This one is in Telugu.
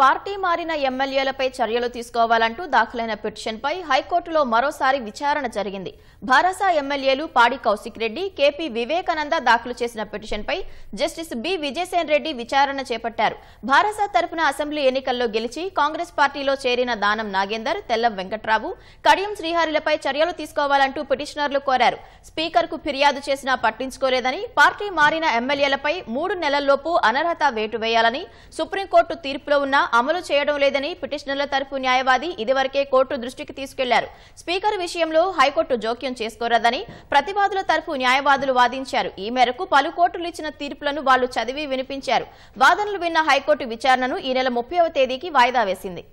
పార్టీ మారిన ఎమ్మెల్యేలపై చర్యలు తీసుకోవాలంటూ దాఖలైన పిటిషన్పై హైకోర్టులో మరోసారి విచారణ జరిగింది భారసా ఎమ్మెల్యేలు పాడి కౌశిక్ రెడ్డి కేపీ వివేకానంద దాఖలు చేసిన పిటిషన్పై జస్టిస్ బి విజయసేన్ రెడ్డి విచారణ చేపట్టారు భారసా తరపున అసెంబ్లీ ఎన్నికల్లో గెలిచి కాంగ్రెస్ పార్టీలో చేరిన దానం నాగేందర్ తెల్లం వెంకట్రావు కడియం శ్రీహరిలపై చర్యలు తీసుకోవాలంటూ పిటిషనర్లు కోరారు స్పీకర్కు ఫిర్యాదు చేసినా పట్టించుకోలేదని పార్టీ మారిన ఎమ్మెల్యేలపై మూడు నెలల్లోపు అనర్హత వేటు వేయాలని సుప్రీంకోర్టు తీర్పులో ఉన్న అమలు చేయడం లేదని పిటిషనర్ల తరపు న్యాయవాది ఇదివరకే కోర్టు దృష్టికి తీసుకెళ్లారు స్పీకర్ విషయంలో హైకోర్టు జోక్యం చేసుకోరాదని ప్రతివాదుల తరపు న్యాయవాదులు వాదించారు ఈ మేరకు పలు కోర్టులు ఇచ్చిన తీర్పులను వాళ్లు చదివి వినిపించారు వాదనలు విన్న హైకోర్టు విచారణను ఈ నెల ముప్పైవ తేదీకి వాయిదా వేసింది